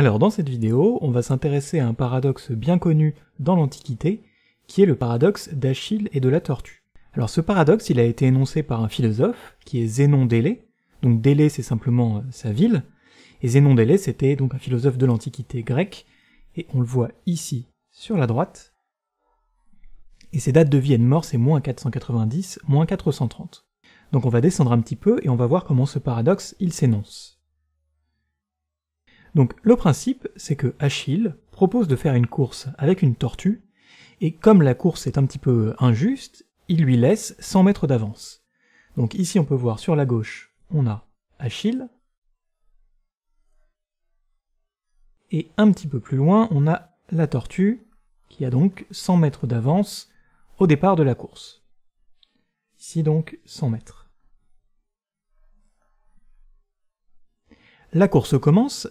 Alors dans cette vidéo, on va s'intéresser à un paradoxe bien connu dans l'Antiquité, qui est le paradoxe d'Achille et de la tortue. Alors ce paradoxe, il a été énoncé par un philosophe, qui est Zénon d'Élée, donc Délée c'est simplement euh, sa ville, et Zénon d'Élée c'était donc un philosophe de l'Antiquité grecque, et on le voit ici sur la droite, et ses dates de vie et de mort c'est moins 490, moins 430. Donc on va descendre un petit peu et on va voir comment ce paradoxe il s'énonce. Donc le principe, c'est que Achille propose de faire une course avec une tortue, et comme la course est un petit peu injuste, il lui laisse 100 mètres d'avance. Donc ici on peut voir sur la gauche, on a Achille, et un petit peu plus loin, on a la tortue, qui a donc 100 mètres d'avance au départ de la course. Ici donc 100 mètres. La course commence,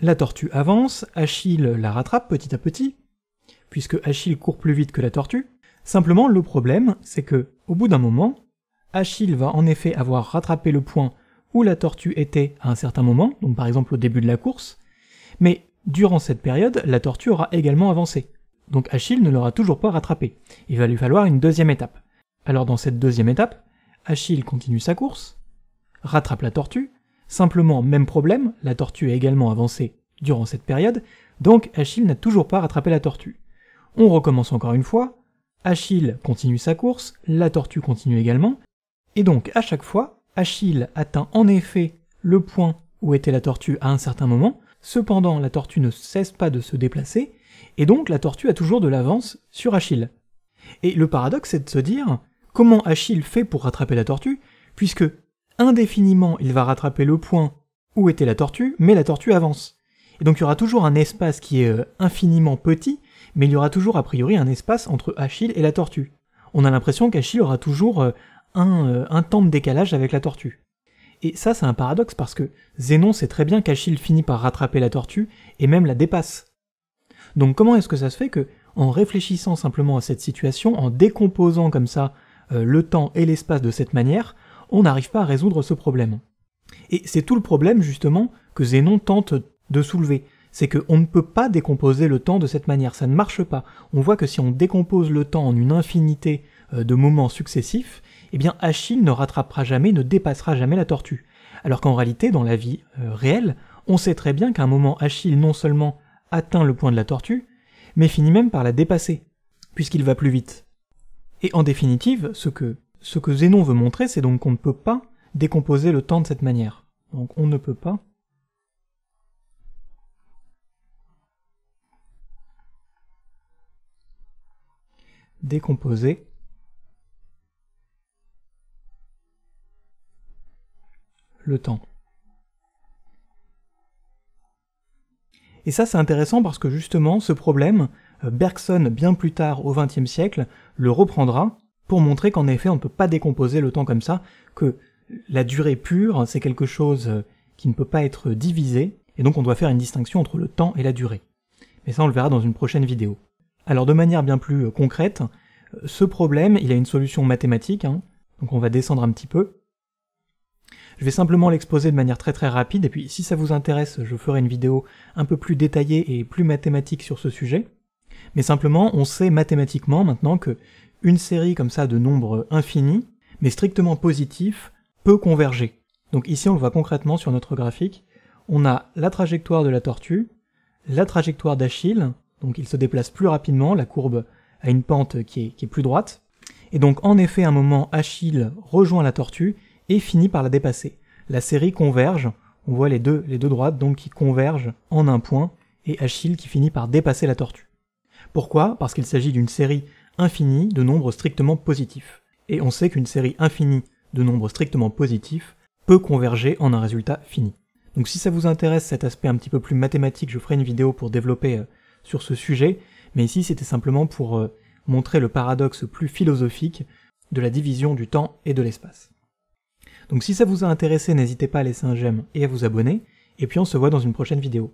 la tortue avance, Achille la rattrape petit à petit, puisque Achille court plus vite que la tortue. Simplement, le problème, c'est que, au bout d'un moment, Achille va en effet avoir rattrapé le point où la tortue était à un certain moment, donc par exemple au début de la course, mais durant cette période, la tortue aura également avancé. Donc Achille ne l'aura toujours pas rattrapé. Il va lui falloir une deuxième étape. Alors dans cette deuxième étape, Achille continue sa course, rattrape la tortue, Simplement, même problème, la tortue a également avancé durant cette période, donc Achille n'a toujours pas rattrapé la tortue. On recommence encore une fois, Achille continue sa course, la tortue continue également, et donc à chaque fois, Achille atteint en effet le point où était la tortue à un certain moment, cependant la tortue ne cesse pas de se déplacer, et donc la tortue a toujours de l'avance sur Achille. Et le paradoxe c'est de se dire comment Achille fait pour rattraper la tortue, puisque indéfiniment, il va rattraper le point où était la tortue, mais la tortue avance. Et donc il y aura toujours un espace qui est euh, infiniment petit, mais il y aura toujours a priori un espace entre Achille et la tortue. On a l'impression qu'Achille aura toujours euh, euh, un, temps de décalage avec la tortue. Et ça, c'est un paradoxe parce que Zénon sait très bien qu'Achille finit par rattraper la tortue et même la dépasse. Donc comment est-ce que ça se fait que, en réfléchissant simplement à cette situation, en décomposant comme ça le temps et l'espace de cette manière, on n'arrive pas à résoudre ce problème. Et c'est tout le problème justement que Zénon tente de soulever. C'est qu'on ne peut pas décomposer le temps de cette manière, ça ne marche pas. On voit que si on décompose le temps en une infinité euh, de moments successifs, eh bien Achille ne rattrapera jamais, ne dépassera jamais la tortue. Alors qu'en réalité, dans la vie euh, réelle, on sait très bien qu'à un moment Achille non seulement atteint le point de la tortue, mais finit même par la dépasser, puisqu'il va plus vite. Et en définitive, ce que ce que Zénon veut montrer, c'est donc qu'on ne peut pas décomposer le temps de cette manière. Donc on ne peut pas décomposer le temps. Et ça c'est intéressant parce que justement ce problème, euh, Bergson bien plus tard au XXe siècle le reprendra pour montrer qu'en effet on ne peut pas décomposer le temps comme ça, que la durée pure c'est quelque chose euh, qui ne peut pas être divisé, et donc on doit faire une distinction entre le temps et la durée. Mais ça on le verra dans une prochaine vidéo. Alors de manière bien plus euh, concrète, euh, ce problème il a une solution mathématique, hein, donc on va descendre un petit peu. Je vais simplement l'exposer de manière très très rapide, et puis si ça vous intéresse, je ferai une vidéo un peu plus détaillée et plus mathématique sur ce sujet. Mais simplement, on sait mathématiquement maintenant que une série comme ça de nombres infinis, mais strictement positifs, peut converger. Donc ici, on le voit concrètement sur notre graphique. On a la trajectoire de la tortue, la trajectoire d'Achille, donc il se déplace plus rapidement, la courbe a une pente qui est, plus droite. Et donc en effet, à un moment, Achille rejoint la tortue et finit par la dépasser. La série converge, on voit les deux, les deux droites donc qui convergent en un point, et Achille qui finit par dépasser la tortue. Pourquoi Parce qu'il s'agit d'une série infini de nombres strictement positifs. Et on sait qu'une série infinie de nombres strictement positifs peut converger en un résultat fini. Donc si ça vous intéresse cet aspect un petit peu plus mathématique, je ferai une vidéo pour développer euh, sur ce sujet, mais ici c'était simplement pour euh, montrer le paradoxe plus philosophique de la division du temps et de l'espace. Donc si ça vous a intéressé, n'hésitez pas à laisser un j'aime et à vous abonner, et puis on se voit dans une prochaine vidéo.